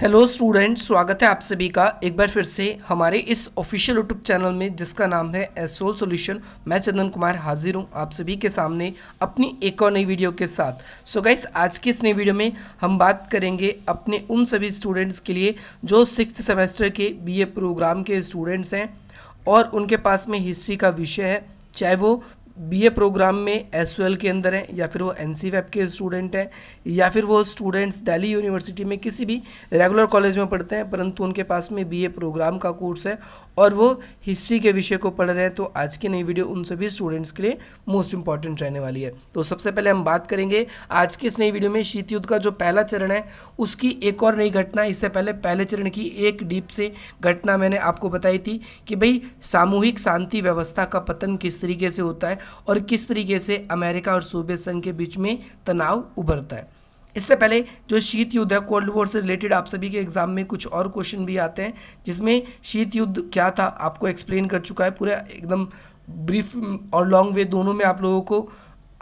hello student स्वागत है आप सभी का एक बार फिर से हमारे इस ऑफिशियल यूट्यूब चैनल में जिसका नाम है एसोल सॉल्यूशन मैं चंदन कुमार हाजिर हूं आप सभी के सामने अपनी एक और नई वीडियो के साथ सो so गाइस आज की इस नई वीडियो में हम बात करेंगे अपने उन सभी स्टूडेंट्स के लिए जो सिक्स सेमेस्टर के बी प्रोग्राम के स्टूडेंट्स हैं और उनके पास में हिस्ट्री का विषय है चाहे वो बीए प्रोग्राम में एस के अंदर हैं या फिर वो एन वेब e के स्टूडेंट हैं या फिर वो स्टूडेंट्स दिल्ली यूनिवर्सिटी में किसी भी रेगुलर कॉलेज में पढ़ते हैं परंतु उनके पास में बीए प्रोग्राम का कोर्स है और वो हिस्ट्री के विषय को पढ़ रहे हैं तो आज की नई वीडियो उन सभी स्टूडेंट्स के लिए मोस्ट इंपॉर्टेंट रहने वाली है तो सबसे पहले हम बात करेंगे आज की इस नई वीडियो में शीत युद्ध का जो पहला चरण है उसकी एक और नई घटना इससे पहले पहले चरण की एक डीप से घटना मैंने आपको बताई थी कि भाई सामूहिक शांति व्यवस्था का पतन किस तरीके से होता है और किस तरीके से अमेरिका और सोवियत संघ के बीच में तनाव उभरता है इससे पहले जो शीत युद्ध है कोल्ड वॉर से रिलेटेड आप सभी के एग्जाम में कुछ और क्वेश्चन भी आते हैं जिसमें शीत युद्ध क्या था आपको एक्सप्लेन कर चुका है पूरा एकदम ब्रीफ और लॉन्ग वे दोनों में आप लोगों को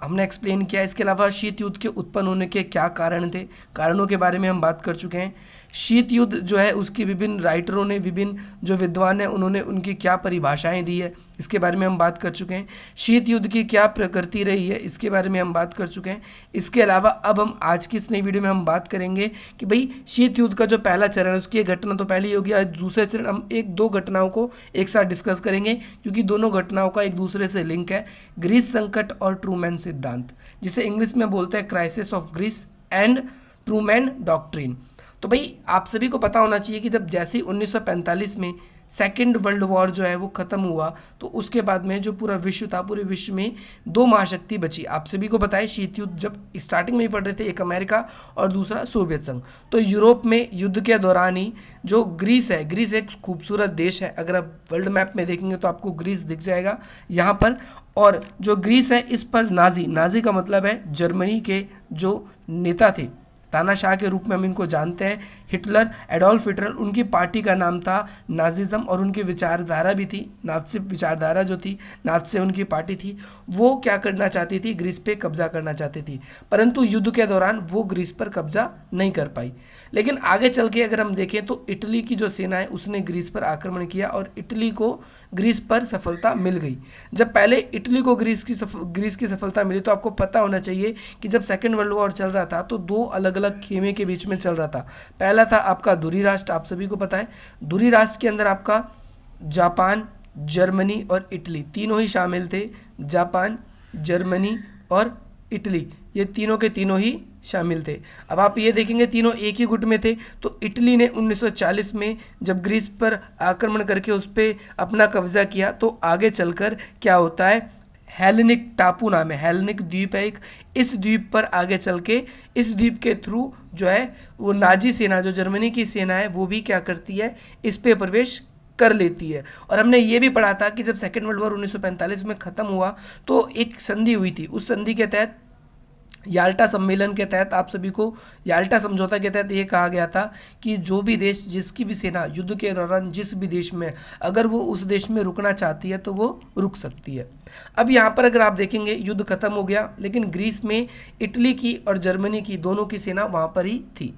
हमने एक्सप्लेन किया इसके अलावा शीत युद्ध के उत्पन्न होने के क्या कारण थे कारणों के बारे में हम बात कर चुके हैं शीत युद्ध जो है उसकी विभिन्न राइटरों ने विभिन्न जो विद्वान हैं उन्होंने उनकी क्या परिभाषाएं दी है इसके बारे में हम बात कर चुके हैं शीत युद्ध की क्या प्रकृति रही है इसके बारे में हम बात कर चुके हैं इसके अलावा अब हम आज की इस नई वीडियो में हम बात करेंगे कि भाई शीत युद्ध का जो पहला चरण है उसकी घटना तो पहली होगी आज दूसरे चरण हम एक दो घटनाओं को एक साथ डिस्कस करेंगे क्योंकि दोनों घटनाओं का एक दूसरे से लिंक है ग्रीस संकट और ट्रूमैन सिद्धांत जिसे इंग्लिश में बोलते हैं crisis of Greece and Truman doctrine तो भाई आप सभी को पता होना चाहिए कि जब जैसे ही 1945 में सेकेंड वर्ल्ड वॉर जो है वो ख़त्म हुआ तो उसके बाद में जो पूरा विश्व था पूरे विश्व में दो महाशक्ति बची आप सभी को बताए शीत युद्ध जब स्टार्टिंग में ही पढ़ रहे थे एक अमेरिका और दूसरा सोवियत संघ तो यूरोप में युद्ध के दौरान ही जो ग्रीस है ग्रीस एक खूबसूरत देश है अगर आप वर्ल्ड मैप में देखेंगे तो आपको ग्रीस दिख जाएगा यहाँ पर और जो ग्रीस है इस पर नाजी नाजी का मतलब है जर्मनी के जो नेता थे तानाशाह के रूप में हम इनको जानते हैं हिटलर एडोल्फ हिटलर उनकी पार्टी का नाम था नाजिज़म और उनकी विचारधारा भी थी नाथसिप विचारधारा जो थी नाथ से उनकी पार्टी थी वो क्या करना चाहती थी ग्रीस पे कब्ज़ा करना चाहती थी परंतु युद्ध के दौरान वो ग्रीस पर कब्ज़ा नहीं कर पाई लेकिन आगे चल के अगर हम देखें तो इटली की जो सेना है उसने ग्रीस पर आक्रमण किया और इटली को ग्रीस पर सफलता मिल गई जब पहले इटली को ग्रीस की ग्रीस की सफलता मिली तो आपको पता होना चाहिए कि जब सेकेंड वर्ल्ड वॉर चल रहा था तो दो अलग अलग खेमे के बीच में चल रहा था पहला था आपका दूरी राष्ट्र आप सभी को पता है दूरी राष्ट्र के अंदर आपका जापान जर्मनी और इटली तीनों ही शामिल थे जापान जर्मनी और इटली ये तीनों के तीनों ही शामिल थे अब आप ये देखेंगे तीनों एक ही गुट में थे तो इटली ने 1940 में जब ग्रीस पर आक्रमण करके उस पर अपना कब्जा किया तो आगे चलकर क्या होता है हेलनिक टापू नाम है हेलनिक द्वीप है एक इस द्वीप पर आगे चल के इस द्वीप के थ्रू जो है वो नाजी सेना जो जर्मनी की सेना है वो भी क्या करती है इस पे प्रवेश कर लेती है और हमने ये भी पढ़ा था कि जब सेकेंड वर्ल्ड वॉर 1945 में ख़त्म हुआ तो एक संधि हुई थी उस संधि के तहत याल्टा सम्मेलन के तहत आप सभी को याल्टा समझौता के तहत ये कहा गया था कि जो भी देश जिसकी भी सेना युद्ध के दौरान जिस भी देश में अगर वो उस देश में रुकना चाहती है तो वो रुक सकती है अब यहाँ पर अगर आप देखेंगे युद्ध खत्म हो गया लेकिन ग्रीस में इटली की और जर्मनी की दोनों की सेना वहाँ पर ही थी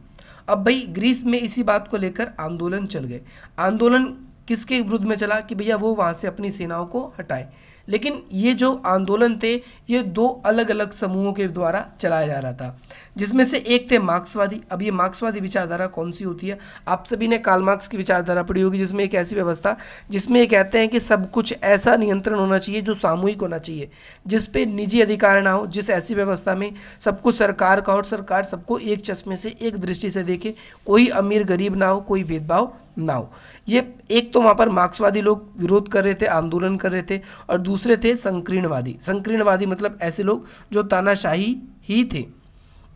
अब भाई ग्रीस में इसी बात को लेकर आंदोलन चल गए आंदोलन किसके विरुद्ध में चला कि भैया वो वहाँ से अपनी सेनाओं को हटाए लेकिन ये जो आंदोलन थे ये दो अलग अलग समूहों के द्वारा चलाया जा रहा था जिसमें से एक थे मार्क्सवादी अब ये मार्क्सवादी विचारधारा कौन सी होती है आप सभी ने काल मार्क्स की विचारधारा पढ़ी होगी जिसमें एक ऐसी व्यवस्था जिसमें ये कहते हैं कि सब कुछ ऐसा नियंत्रण होना चाहिए जो सामूहिक होना चाहिए जिस पे निजी अधिकार ना हो जिस ऐसी व्यवस्था में सबको सरकार का और सरकार सबको एक चश्मे से एक दृष्टि से देखे कोई अमीर गरीब ना हो कोई भेदभाव ना हो ये एक तो वहाँ पर मार्क्सवादी लोग विरोध कर रहे थे आंदोलन कर रहे थे और दूसरा दूसरे थे संकीर्णवादी संकीर्णवादी मतलब ऐसे लोग जो तानाशाही ही थे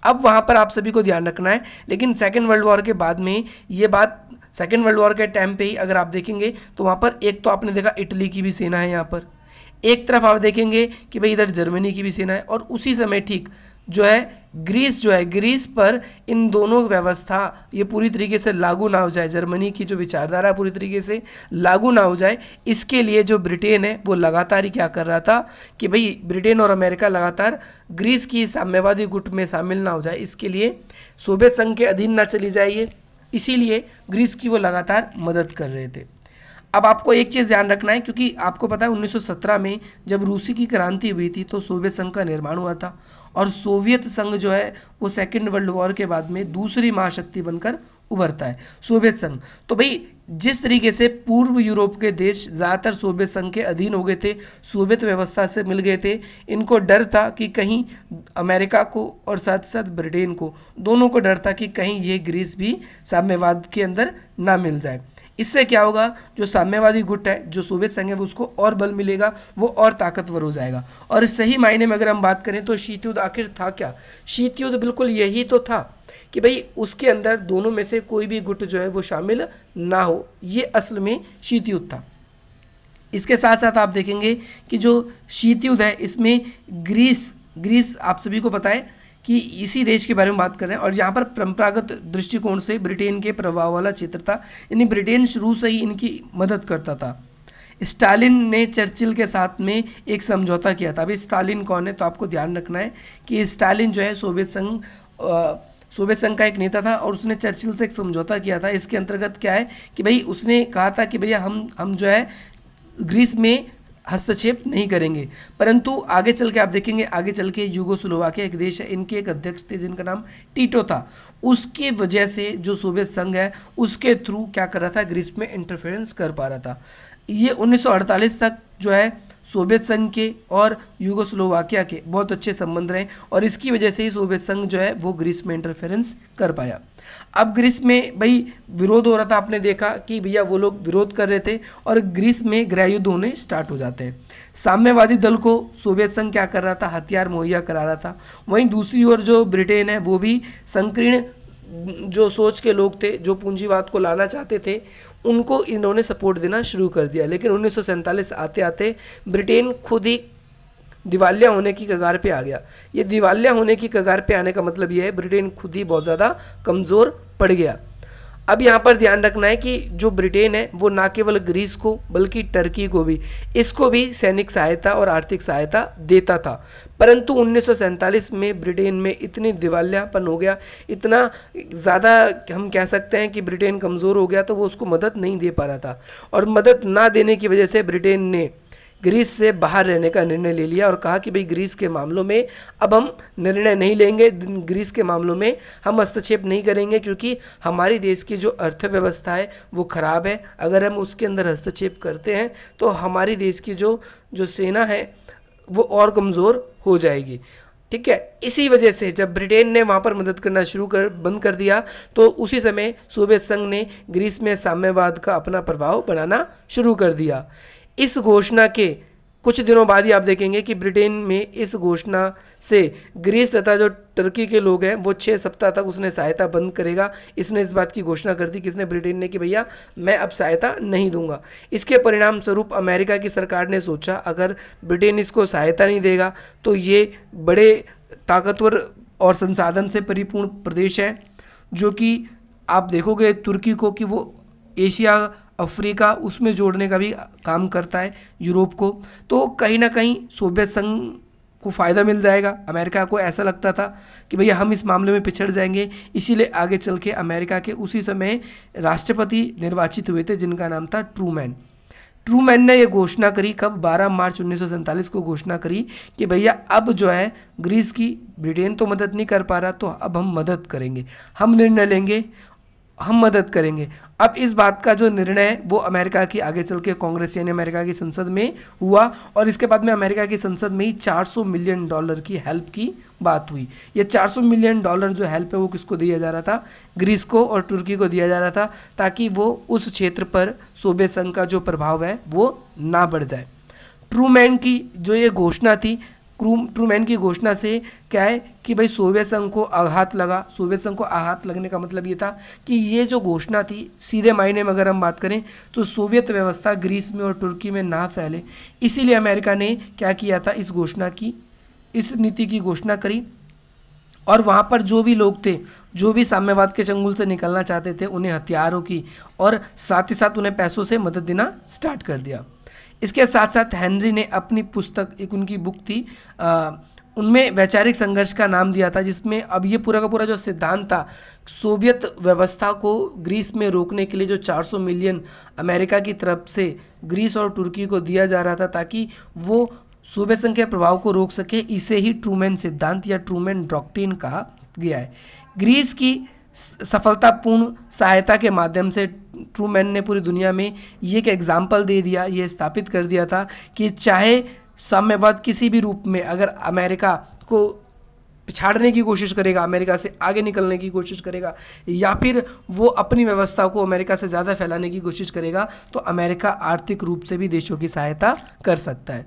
अब वहाँ पर आप सभी को ध्यान रखना है लेकिन सेकेंड वर्ल्ड वॉर के बाद में ये बात सेकेंड वर्ल्ड वॉर के टाइम पे ही अगर आप देखेंगे तो वहाँ पर एक तो आपने देखा इटली की भी सेना है यहाँ पर एक तरफ आप देखेंगे कि भाई इधर जर्मनी की भी सेना है और उसी समय ठीक जो है ग्रीस जो है ग्रीस पर इन दोनों व्यवस्था ये पूरी तरीके से लागू ना हो जाए जर्मनी की जो विचारधारा पूरी तरीके से लागू ना हो जाए इसके लिए जो ब्रिटेन है वो लगातार ही क्या कर रहा था कि भाई ब्रिटेन और अमेरिका लगातार ग्रीस की साम्यवादी गुट में शामिल ना हो जाए इसके लिए सोवियत संघ के अधीन ना चली जाइए इसीलिए ग्रीस की वो लगातार मदद कर रहे थे अब आपको एक चीज़ ध्यान रखना है क्योंकि आपको पता है 1917 में जब रूसी की क्रांति हुई थी तो सोवियत संघ का निर्माण हुआ था और सोवियत संघ जो है वो सेकेंड वर्ल्ड वॉर के बाद में दूसरी महाशक्ति बनकर उभरता है सोवियत संघ तो भाई जिस तरीके से पूर्व यूरोप के देश ज़्यादातर सोवियत संघ के अधीन हो गए थे सोवियत व्यवस्था से मिल गए थे इनको डर था कि कहीं अमेरिका को और साथ साथ ब्रिटेन को दोनों को डर था कि कहीं ये ग्रीस भी साम्यवाद के अंदर ना मिल जाए इससे क्या होगा जो साम्यवादी गुट है जो सोवियत संघ है वो उसको और बल मिलेगा वो और ताकतवर हो जाएगा और सही मायने में अगर हम बात करें तो शीत युद्ध आखिर था क्या शीत युद्ध बिल्कुल यही तो था कि भाई उसके अंदर दोनों में से कोई भी गुट जो है वो शामिल ना हो ये असल में शीत युद्ध था इसके साथ साथ आप देखेंगे कि जो शीत युद्ध है इसमें ग्रीस ग्रीस आप सभी को पता है कि इसी देश के बारे में बात कर रहे हैं और यहाँ पर परंपरागत दृष्टिकोण से ब्रिटेन के प्रभाव वाला क्षेत्र था यानी ब्रिटेन शुरू से ही इनकी मदद करता था स्टालिन ने चर्चिल के साथ में एक समझौता किया था अभी स्टालिन कौन है तो आपको ध्यान रखना है कि स्टालिन जो है सोवियत संघ सोवियत संघ का एक नेता था और उसने चर्चिल से एक समझौता किया था इसके अंतर्गत क्या है कि भाई उसने कहा था कि भैया हम हम जो है ग्रीस में हस्तक्षेप नहीं करेंगे परंतु आगे चल के आप देखेंगे आगे चल के के एक देश है इनके एक अध्यक्ष थे जिनका नाम टीटो था उसके वजह से जो सोवियत संघ है उसके थ्रू क्या कर रहा था ग्रीस में इंटरफेरेंस कर पा रहा था ये 1948 तक जो है सोवियत संघ के और यूगोस्लोवाकिया के बहुत अच्छे संबंध रहे और इसकी वजह से ही सोवियत संघ जो है वो ग्रीस में इंटरफेरेंस कर पाया अब ग्रीस में भाई विरोध हो रहा था आपने देखा कि भैया वो लोग विरोध कर रहे थे और ग्रीस में गृह युद्ध होने स्टार्ट हो जाते हैं साम्यवादी दल को सोवियत संघ क्या कर रहा था हथियार मुहैया करा रहा था वहीं दूसरी ओर जो ब्रिटेन है वो भी संकीर्ण जो सोच के लोग थे जो पूंजीवाद को लाना चाहते थे उनको इन्होंने सपोर्ट देना शुरू कर दिया लेकिन उन्नीस आते आते ब्रिटेन खुद ही दिवालिया होने की कगार पे आ गया ये दिवालिया होने की कगार पे आने का मतलब यह है ब्रिटेन खुद ही बहुत ज़्यादा कमज़ोर पड़ गया अब यहाँ पर ध्यान रखना है कि जो ब्रिटेन है वो ना केवल ग्रीस को बल्कि टर्की को भी इसको भी सैनिक सहायता और आर्थिक सहायता देता था परंतु उन्नीस में ब्रिटेन में इतनी दिवालियापन हो गया इतना ज़्यादा हम कह सकते हैं कि ब्रिटेन कमज़ोर हो गया तो वो उसको मदद नहीं दे पा रहा था और मदद ना देने की वजह से ब्रिटेन ने ग्रीस से बाहर रहने का निर्णय ले लिया और कहा कि भाई ग्रीस के मामलों में अब हम निर्णय नहीं लेंगे ग्रीस के मामलों में हम हस्तक्षेप नहीं करेंगे क्योंकि हमारी देश की जो अर्थव्यवस्था है वो ख़राब है अगर हम उसके अंदर हस्तक्षेप करते हैं तो हमारी देश की जो जो सेना है वो और कमज़ोर हो जाएगी ठीक है इसी वजह से जब ब्रिटेन ने वहाँ पर मदद करना शुरू कर बंद कर दिया तो उसी समय सोवियत संघ ने ग्रीस में साम्यवाद का अपना प्रभाव बनाना शुरू कर दिया इस घोषणा के कुछ दिनों बाद ही आप देखेंगे कि ब्रिटेन में इस घोषणा से ग्रीस तथा जो तुर्की के लोग हैं वो छः सप्ताह तक उसने सहायता बंद करेगा इसने इस बात की घोषणा कर दी किसने ब्रिटेन ने कि भैया मैं अब सहायता नहीं दूंगा इसके परिणाम स्वरूप अमेरिका की सरकार ने सोचा अगर ब्रिटेन इसको सहायता नहीं देगा तो ये बड़े ताकतवर और संसाधन से परिपूर्ण प्रदेश है जो कि आप देखोगे तुर्की को कि वो एशिया अफ्रीका उसमें जोड़ने का भी काम करता है यूरोप को तो कहीं ना कहीं सोवियत संघ को फ़ायदा मिल जाएगा अमेरिका को ऐसा लगता था कि भैया हम इस मामले में पिछड़ जाएंगे इसीलिए आगे चल के अमेरिका के उसी समय राष्ट्रपति निर्वाचित हुए थे जिनका नाम था ट्रूमैन ट्रूमैन ने यह घोषणा करी कब 12 मार्च उन्नीस को घोषणा करी कि भैया अब जो है ग्रीस की ब्रिटेन तो मदद नहीं कर पा रहा तो अब हम मदद करेंगे हम निर्णय लेंगे हम मदद करेंगे अब इस बात का जो निर्णय है वो अमेरिका की आगे चल के कांग्रेस यानी अमेरिका की संसद में हुआ और इसके बाद में अमेरिका की संसद में ही 400 मिलियन डॉलर की हेल्प की बात हुई ये 400 मिलियन डॉलर जो हेल्प है वो किसको दिया जा रहा था ग्रीस को और तुर्की को दिया जा रहा था ताकि वो उस क्षेत्र पर सूबे संघ का जो प्रभाव है वो ना बढ़ जाए ट्रूमैन की जो ये घोषणा थी क्रू ट्रूमैन की घोषणा से क्या है कि भाई सोवियत संघ को आघात लगा सोवियत संघ को आघात लगने का मतलब ये था कि ये जो घोषणा थी सीधे मायने में अगर हम बात करें तो सोवियत व्यवस्था ग्रीस में और तुर्की में ना फैले इसीलिए अमेरिका ने क्या किया था इस घोषणा की इस नीति की घोषणा करी और वहाँ पर जो भी लोग थे जो भी साम्यवाद के चंगुल से निकलना चाहते थे उन्हें हथियारों की और साथ ही साथ उन्हें पैसों से मदद देना स्टार्ट कर दिया इसके साथ साथ हेनरी ने अपनी पुस्तक एक उनकी बुक थी आ, उनमें वैचारिक संघर्ष का नाम दिया था जिसमें अब ये पूरा का पूरा जो सिद्धांत था सोवियत व्यवस्था को ग्रीस में रोकने के लिए जो 400 मिलियन अमेरिका की तरफ से ग्रीस और तुर्की को दिया जा रहा था ताकि वो सूबे संघ के प्रभाव को रोक सके इसे ही ट्रूमैन सिद्धांत या ट्रूमैन डॉक्ट्रिन कहा गया है ग्रीस की सफलतापूर्ण सहायता के माध्यम से ट्रूमैन ने पूरी दुनिया में ये एक एग्जाम्पल दे दिया ये स्थापित कर दिया था कि चाहे साम्यवाद किसी भी रूप में अगर अमेरिका को पिछाड़ने की कोशिश करेगा अमेरिका से आगे निकलने की कोशिश करेगा या फिर वो अपनी व्यवस्था को अमेरिका से ज़्यादा फैलाने की कोशिश करेगा तो अमेरिका आर्थिक रूप से भी देशों की सहायता कर सकता है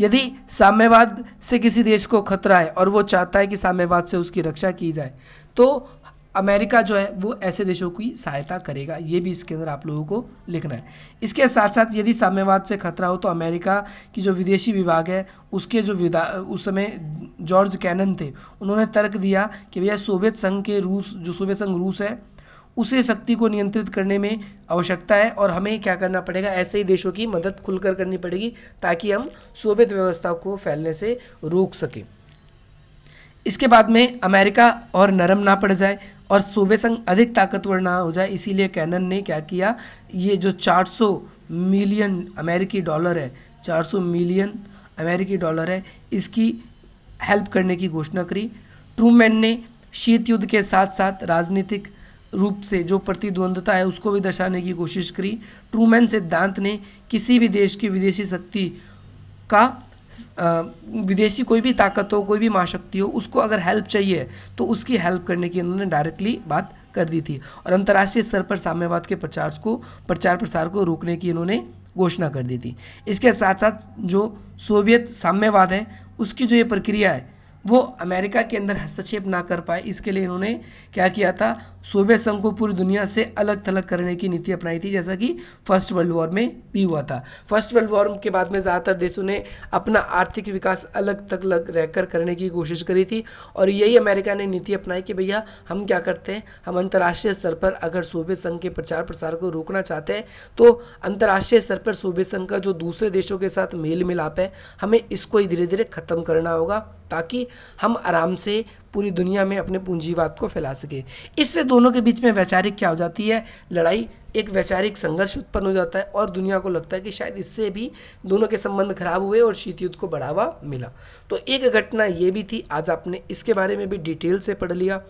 यदि साम्यवाद से किसी देश को खतरा है और वो चाहता है कि साम्यवाद से उसकी रक्षा की जाए तो अमेरिका जो है वो ऐसे देशों की सहायता करेगा ये भी इसके अंदर आप लोगों को लिखना है इसके साथ साथ यदि साम्यवाद से खतरा हो तो अमेरिका की जो विदेशी विभाग है उसके जो विदा उस समय जॉर्ज कैनन थे उन्होंने तर्क दिया कि भैया सोवियत संघ के रूस जो सोवियत संघ रूस है उसे शक्ति को नियंत्रित करने में आवश्यकता है और हमें क्या करना पड़ेगा ऐसे ही देशों की मदद खुलकर करनी पड़ेगी ताकि हम सोवियत व्यवस्था को फैलने से रोक सकें इसके बाद में अमेरिका और नरम ना पड़ जाए और सूबे संघ अधिक ताकतवर ना हो जाए इसीलिए कैनन ने क्या किया ये जो 400 मिलियन अमेरिकी डॉलर है 400 मिलियन अमेरिकी डॉलर है इसकी हेल्प करने की घोषणा करी ट्रूमैन ने शीत युद्ध के साथ साथ राजनीतिक रूप से जो प्रतिद्वंदता है उसको भी दर्शाने की कोशिश करी ट्रूमैन सिद्धांत ने किसी भी देश की विदेशी शक्ति का विदेशी कोई भी ताकत हो कोई भी महाशक्ति हो उसको अगर हेल्प चाहिए तो उसकी हेल्प करने की इन्होंने डायरेक्टली बात कर दी थी और अंतर्राष्ट्रीय स्तर पर साम्यवाद के प्रचार को प्रचार प्रसार को रोकने की इन्होंने घोषणा कर दी थी इसके साथ साथ जो सोवियत साम्यवाद है उसकी जो ये प्रक्रिया है वो अमेरिका के अंदर हस्तक्षेप ना कर पाए इसके लिए इन्होंने क्या किया था सोवियत संघ को पूरी दुनिया से अलग थलग करने की नीति अपनाई थी जैसा कि फर्स्ट वर्ल्ड वॉर में भी हुआ था फर्स्ट वर्ल्ड वॉर के बाद में ज़्यादातर देशों ने अपना आर्थिक विकास अलग तक रह रहकर करने की कोशिश करी थी और यही अमेरिका ने नीति अपनाई कि भैया हम क्या करते हैं हम अंतर्राष्ट्रीय स्तर पर अगर सोवियत संघ के प्रचार प्रसार को रोकना चाहते हैं तो अंतर्राष्ट्रीय स्तर पर सोवियत संघ का जो दूसरे देशों के साथ मेल मिलाप है हमें इसको ही धीरे धीरे ख़त्म करना होगा ताकि हम आराम से पूरी दुनिया में अपने पूंजीवाद को फैला सके इससे दोनों के बीच में वैचारिक क्या हो जाती है लड़ाई एक वैचारिक संघर्ष उत्पन्न हो जाता है और दुनिया को लगता है कि शायद इससे भी दोनों के संबंध खराब हुए और शीत युद्ध को बढ़ावा मिला तो एक घटना ये भी थी आज आपने इसके बारे में भी डिटेल से पढ़ लिया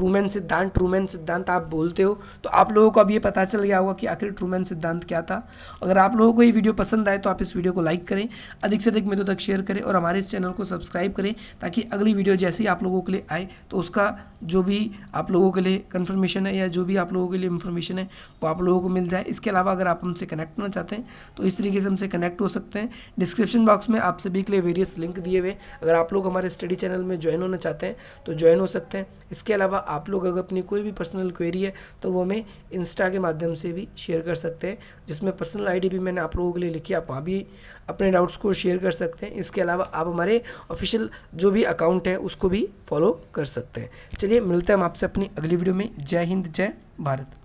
ट्रूमैन सिद्धांत ट्रूमैन सिद्धांत आप बोलते हो तो आप लोगों को अब ये पता चल गया होगा कि आखिर ट्रूमैन सिद्धांत क्या था अगर आप लोगों को ये वीडियो पसंद आए तो आप इस वीडियो को लाइक करें अधिक से अधिक मित्रों तक शेयर करें और हमारे इस चैनल को सब्सक्राइब करें ताकि अगली वीडियो जैसे ही आप लोगों के लिए आए तो उसका जो भी आप लोगों के लिए कन्फर्मेशन है या जो भी आप लोगों के लिए इन्फॉर्मेशन है वो आप लोगों को मिल जाए इसके अलावा अगर आप हमसे कनेक्ट होना चाहते हैं तो इस तरीके से हमसे कनेक्ट हो सकते हैं डिस्क्रिप्शन बॉक्स में आप सभी के लिए वेरियस लिंक दिए हुए अगर आप लोग हमारे स्टडी चैनल में ज्वाइन होना चाहते हैं तो ज्वाइन हो सकते हैं इसके अलावा आप लोग अगर अपनी कोई भी पर्सनल क्वेरी है तो वो हमें इंस्टा के माध्यम से भी शेयर कर सकते हैं जिसमें पर्सनल आईडी भी मैंने आप लोगों के लिए लिखी आप वहाँ भी अपने डाउट्स को शेयर कर सकते हैं इसके अलावा आप हमारे ऑफिशियल जो भी अकाउंट है उसको भी फॉलो कर सकते हैं चलिए मिलते हैं हम आपसे अपनी अगली वीडियो में जय हिंद जय भारत